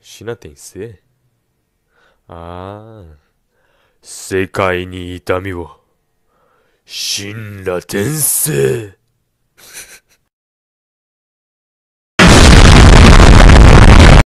死なてんせ。い。ああ。世界に痛みを、死んだせい。